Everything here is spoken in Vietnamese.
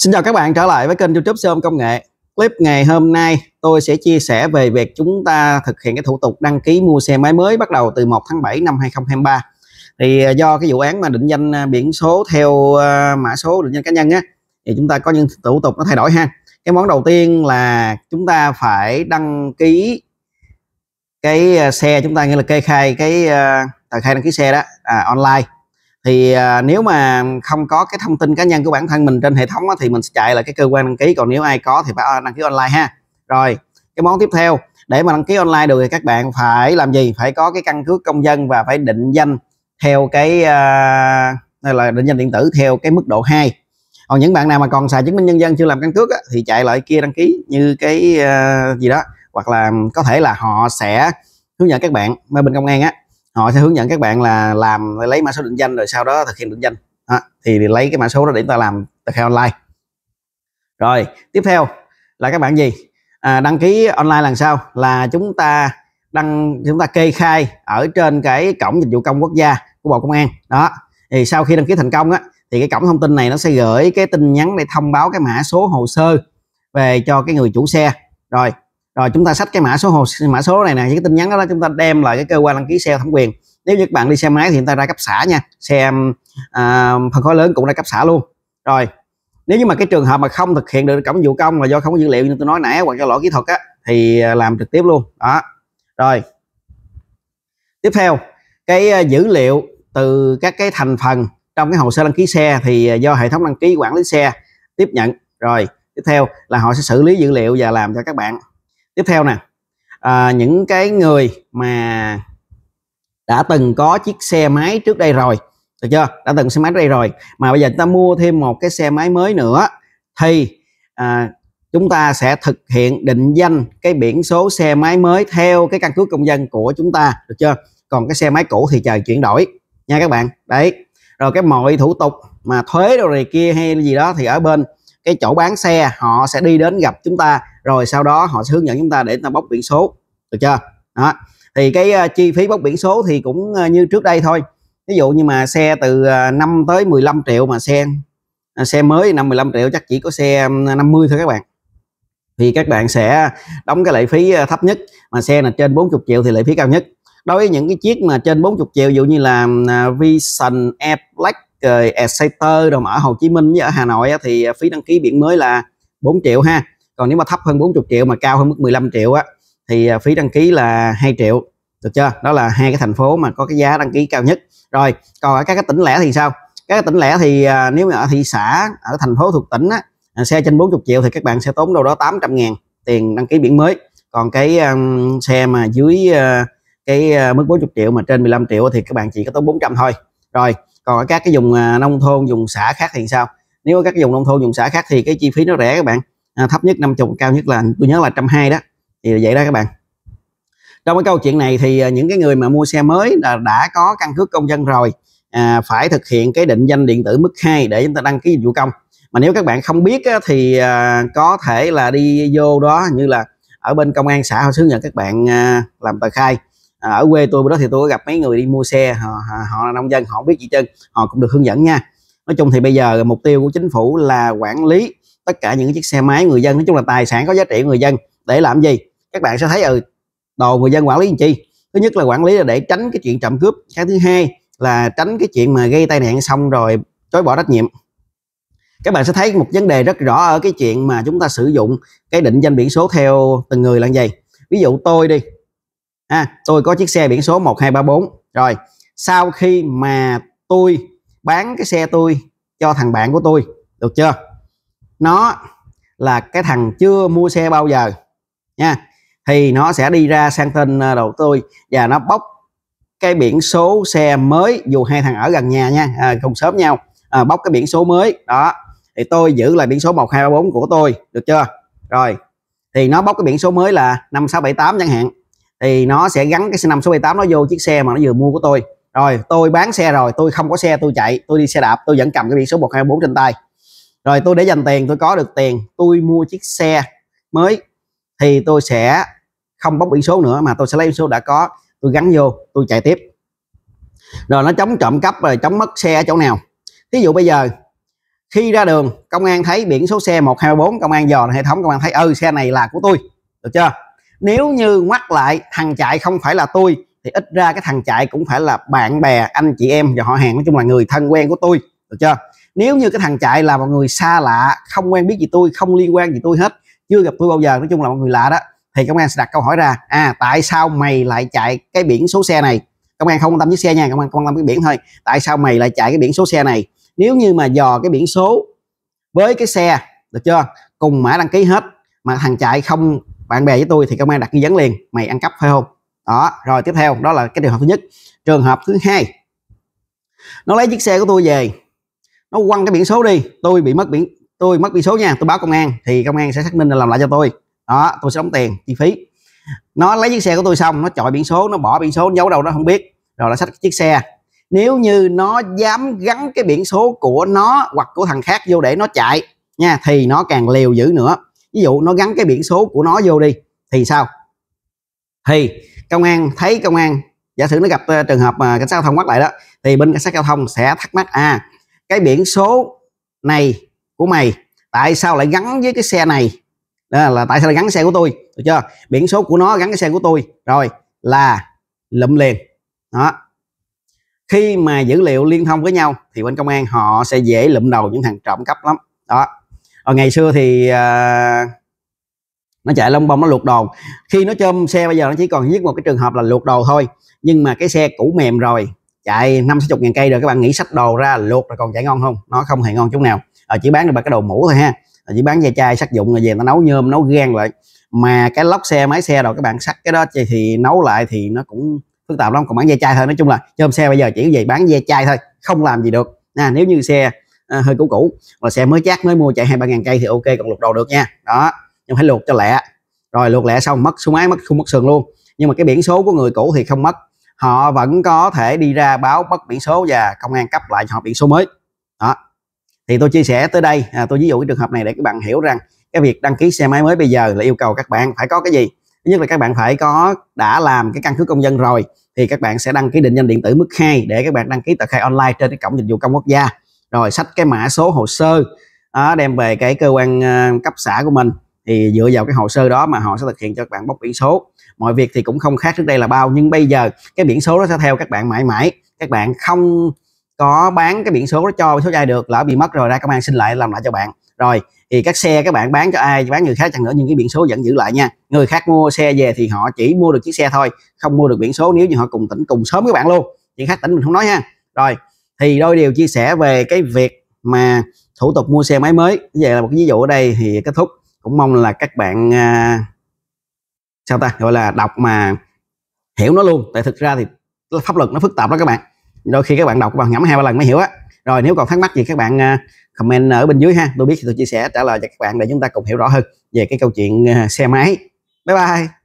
Xin chào các bạn trở lại với kênh youtube xe ôm công nghệ Clip ngày hôm nay tôi sẽ chia sẻ về việc chúng ta thực hiện cái thủ tục đăng ký mua xe máy mới bắt đầu từ 1 tháng 7 năm 2023 Thì à, do cái vụ án mà định danh à, biển số theo à, mã số định danh cá nhân á Thì chúng ta có những thủ tục nó thay đổi ha Cái món đầu tiên là chúng ta phải đăng ký cái xe chúng ta nghĩa là kê khai cái tờ khai đăng ký xe đó à, online thì à, nếu mà không có cái thông tin cá nhân của bản thân mình trên hệ thống á, thì mình sẽ chạy lại cái cơ quan đăng ký còn nếu ai có thì phải à, đăng ký online ha rồi cái món tiếp theo để mà đăng ký online được thì các bạn phải làm gì phải có cái căn cước công dân và phải định danh theo cái à, là định danh điện tử theo cái mức độ 2 còn những bạn nào mà còn xài chứng minh nhân dân chưa làm căn cước á, thì chạy lại kia đăng ký như cái uh, gì đó hoặc là có thể là họ sẽ hướng dẫn các bạn mà bên công an á họ sẽ hướng dẫn các bạn là làm lấy mã số định danh rồi sau đó thực hiện định danh à, thì lấy cái mã số đó để ta làm tờ khai online rồi tiếp theo là các bạn gì à, đăng ký online làm sao là chúng ta đăng chúng ta kê khai ở trên cái cổng dịch vụ công quốc gia của bộ công an đó thì sau khi đăng ký thành công á thì cái cổng thông tin này nó sẽ gửi cái tin nhắn để thông báo cái mã số hồ sơ về cho cái người chủ xe rồi rồi chúng ta xách cái mã số hồ mã số này nè cái tin nhắn đó, đó chúng ta đem lại cái cơ quan đăng ký xe thẩm quyền nếu như các bạn đi xe máy thì chúng ta ra cấp xã nha xe à, phân khối lớn cũng ra cấp xã luôn rồi nếu như mà cái trường hợp mà không thực hiện được cổng vụ công là do không có dữ liệu như tôi nói nãy hoặc do lỗi kỹ thuật á thì à, làm trực tiếp luôn đó rồi tiếp theo cái à, dữ liệu từ các cái thành phần trong cái hồ sơ đăng ký xe thì à, do hệ thống đăng ký quản lý xe tiếp nhận rồi tiếp theo là họ sẽ xử lý dữ liệu và làm cho các bạn tiếp theo nè à, những cái người mà đã từng có chiếc xe máy trước đây rồi được chưa đã từng xe máy đây rồi mà bây giờ chúng ta mua thêm một cái xe máy mới nữa thì à, chúng ta sẽ thực hiện định danh cái biển số xe máy mới theo cái căn cứ công dân của chúng ta được chưa còn cái xe máy cũ thì chờ chuyển đổi nha các bạn đấy rồi cái mọi thủ tục mà thuế rồi này kia hay gì đó thì ở bên cái chỗ bán xe họ sẽ đi đến gặp chúng ta rồi sau đó họ sẽ hướng dẫn chúng ta để chúng ta bóc biển số được chưa đó thì cái ờ, chi phí bóc biển số thì cũng ờ, như trước đây thôi ví dụ như mà xe từ 5 ờ, tới 15 triệu mà xe xe mới 5 15 triệu chắc chỉ có xe 50 thôi các bạn thì các bạn sẽ đóng cái lệ phí thấp nhất mà xe là trên 40 triệu thì lệ phí cao nhất đối với những cái chiếc mà trên 40 triệu ví dụ như là à, Vision e Black rồi Exciter rồi mà ở Hồ Chí Minh với ở Hà Nội á, thì à, phí đăng ký biển mới là 4 triệu ha còn nếu mà thấp hơn 40 triệu mà cao hơn mức 15 triệu á thì à, phí đăng ký là 2 triệu được chưa đó là hai cái thành phố mà có cái giá đăng ký cao nhất rồi còn ở các cái tỉnh lẻ thì sao các tỉnh lẻ thì à, nếu mà ở thị xã ở thành phố thuộc tỉnh á, xe trên 40 triệu thì các bạn sẽ tốn đâu đó 800 ngàn tiền đăng ký biển mới còn cái um, xe mà dưới uh, cái uh, mức 40 triệu mà trên 15 triệu thì các bạn chỉ có tốn 400 thôi rồi còn ở các cái vùng à, nông thôn vùng xã khác thì sao nếu ở các vùng nông thôn vùng xã khác thì cái chi phí nó rẻ các bạn à, thấp nhất 50 cao nhất là tôi nhớ là trăm hai đó thì vậy đó các bạn trong cái câu chuyện này thì à, những cái người mà mua xe mới đã, đã có căn cước công dân rồi à, phải thực hiện cái định danh điện tử mức 2 để chúng ta đăng ký dịch vụ công mà nếu các bạn không biết á, thì à, có thể là đi vô đó như là ở bên công an xã họ xứ nhận các bạn à, làm tờ khai À, ở quê tôi bữa đó thì tôi có gặp mấy người đi mua xe họ, họ là nông dân họ biết gì chân họ cũng được hướng dẫn nha nói chung thì bây giờ mục tiêu của chính phủ là quản lý tất cả những chiếc xe máy người dân nói chung là tài sản có giá trị người dân để làm gì các bạn sẽ thấy ừ đồ người dân quản lý làm chi thứ nhất là quản lý là để tránh cái chuyện trộm cướp cái thứ hai là tránh cái chuyện mà gây tai nạn xong rồi chối bỏ trách nhiệm các bạn sẽ thấy một vấn đề rất rõ ở cái chuyện mà chúng ta sử dụng cái định danh biển số theo từng người là gì ví dụ tôi đi à, tôi có chiếc xe biển số 1234 rồi sau khi mà tôi bán cái xe tôi cho thằng bạn của tôi được chưa nó là cái thằng chưa mua xe bao giờ nha thì nó sẽ đi ra sang tên à, đầu tôi và nó bóc cái biển số xe mới dù hai thằng ở gần nhà nha à, cùng sớm nhau à, bóc cái biển số mới đó thì tôi giữ lại biển số 1234 của tôi được chưa rồi thì nó bóc cái biển số mới là 5678 chẳng hạn thì nó sẽ gắn cái sinh năm số 78 nó vô chiếc xe mà nó vừa mua của tôi rồi tôi bán xe rồi tôi không có xe tôi chạy tôi đi xe đạp tôi vẫn cầm cái biển số 124 trên tay rồi tôi để dành tiền tôi có được tiền tôi mua chiếc xe mới thì tôi sẽ không bóc biển số nữa mà tôi sẽ lấy biển số đã có tôi gắn vô tôi chạy tiếp rồi nó chống trộm cắp rồi chống mất xe ở chỗ nào ví dụ bây giờ khi ra đường công an thấy biển số xe 124 công an dò hệ thống công an thấy ừ xe này là của tôi được chưa nếu như ngoắt lại thằng chạy không phải là tôi thì ít ra cái thằng chạy cũng phải là bạn bè anh chị em và họ hàng nói chung là người thân quen của tôi được chưa nếu như cái thằng chạy là một người xa lạ không quen biết gì tôi không liên quan gì tôi hết chưa gặp tôi bao giờ nói chung là một người lạ đó thì công an sẽ đặt câu hỏi ra à tại sao mày lại chạy cái biển số xe này công an không quan tâm chiếc xe nha công an quan tâm cái biển thôi tại sao mày lại chạy cái biển số xe này nếu như mà dò cái biển số với cái xe được chưa cùng mã đăng ký hết mà thằng chạy không bạn bè với tôi thì công an đặt nghi vấn liền mày ăn cắp phải không đó rồi tiếp theo đó là cái trường hợp thứ nhất trường hợp thứ hai nó lấy chiếc xe của tôi về nó quăng cái biển số đi tôi bị mất biển tôi mất biển số nha tôi báo công an thì công an sẽ xác minh là làm lại cho tôi đó tôi sẽ đóng tiền chi phí nó lấy chiếc xe của tôi xong nó chọi biển số nó bỏ biển số giấu đâu nó không biết rồi là xách chiếc xe nếu như nó dám gắn cái biển số của nó hoặc của thằng khác vô để nó chạy nha thì nó càng liều dữ nữa ví dụ nó gắn cái biển số của nó vô đi thì sao thì công an thấy công an giả sử nó gặp uh, trường hợp mà uh, cảnh sát giao thông bắt lại đó thì bên cảnh sát giao thông sẽ thắc mắc à cái biển số này của mày tại sao lại gắn với cái xe này đó là tại sao lại gắn xe của tôi được chưa biển số của nó gắn cái xe của tôi rồi là lụm liền đó khi mà dữ liệu liên thông với nhau thì bên công an họ sẽ dễ lụm đầu những thằng trộm cắp lắm đó còn ờ, ngày xưa thì à, nó chạy lông bông nó luộc đồ khi nó chôm xe bây giờ nó chỉ còn nhất một cái trường hợp là luộc đồ thôi nhưng mà cái xe cũ mềm rồi chạy năm sáu ngàn cây rồi các bạn nghĩ sách đồ ra luộc rồi còn chạy ngon không nó không hề ngon chút nào à, chỉ bán được ba cái đồ mũ thôi ha à, chỉ bán da chai sắc dụng rồi về nó nấu nhôm nấu gan lại mà cái lóc xe máy xe rồi các bạn sắt cái đó thì nấu lại thì nó cũng phức tạp lắm còn bán da chai thôi nói chung là chôm xe bây giờ chỉ về bán da chai thôi không làm gì được à, nếu như xe À, hơi cũ cũ là xe mới chát mới mua chạy hai ba ngàn cây thì ok còn luộc đồ được nha đó nhưng phải luộc cho lẹ rồi luộc lẹ xong mất số máy mất không mất sườn luôn nhưng mà cái biển số của người cũ thì không mất họ vẫn có thể đi ra báo mất biển số và công an cấp lại cho họ biển số mới đó thì tôi chia sẻ tới đây à, tôi ví dụ cái trường hợp này để các bạn hiểu rằng cái việc đăng ký xe máy mới bây giờ là yêu cầu các bạn phải có cái gì thứ nhất là các bạn phải có đã làm cái căn cứ công dân rồi thì các bạn sẽ đăng ký định danh điện tử mức 2 để các bạn đăng ký tờ khai online trên cái cổng dịch vụ công quốc gia rồi sách cái mã số hồ sơ đó, đem về cái cơ quan ờ, cấp xã của mình thì dựa vào cái hồ sơ đó mà họ sẽ thực hiện cho các bạn bóc biển số mọi việc thì cũng không khác trước đây là bao nhưng bây giờ cái biển số nó sẽ theo các bạn mãi mãi các bạn không có bán cái biển số đó cho số trai được lỡ bị mất rồi ra công an xin lại làm lại cho bạn rồi thì các xe các bạn bán cho ai bán người khác chẳng nữa nhưng cái biển số vẫn giữ lại nha người khác mua xe về thì họ chỉ mua được chiếc xe thôi không mua được biển số nếu như họ cùng tỉnh cùng sớm các bạn luôn chuyện khác tỉnh mình không nói ha rồi thì đôi điều chia sẻ về cái việc mà thủ tục mua xe máy mới như vậy là một ví dụ ở đây thì kết thúc cũng mong là các bạn à, sao ta gọi là đọc mà hiểu nó luôn tại thực ra thì pháp luật nó phức tạp đó các bạn đôi khi các bạn đọc bằng ngẫm hai ba lần mới hiểu á rồi nếu còn thắc mắc gì các bạn à, comment ở bên dưới ha tôi biết thì tôi chia sẻ trả lời cho các bạn để chúng ta cùng hiểu rõ hơn về cái câu chuyện à, xe máy bye bye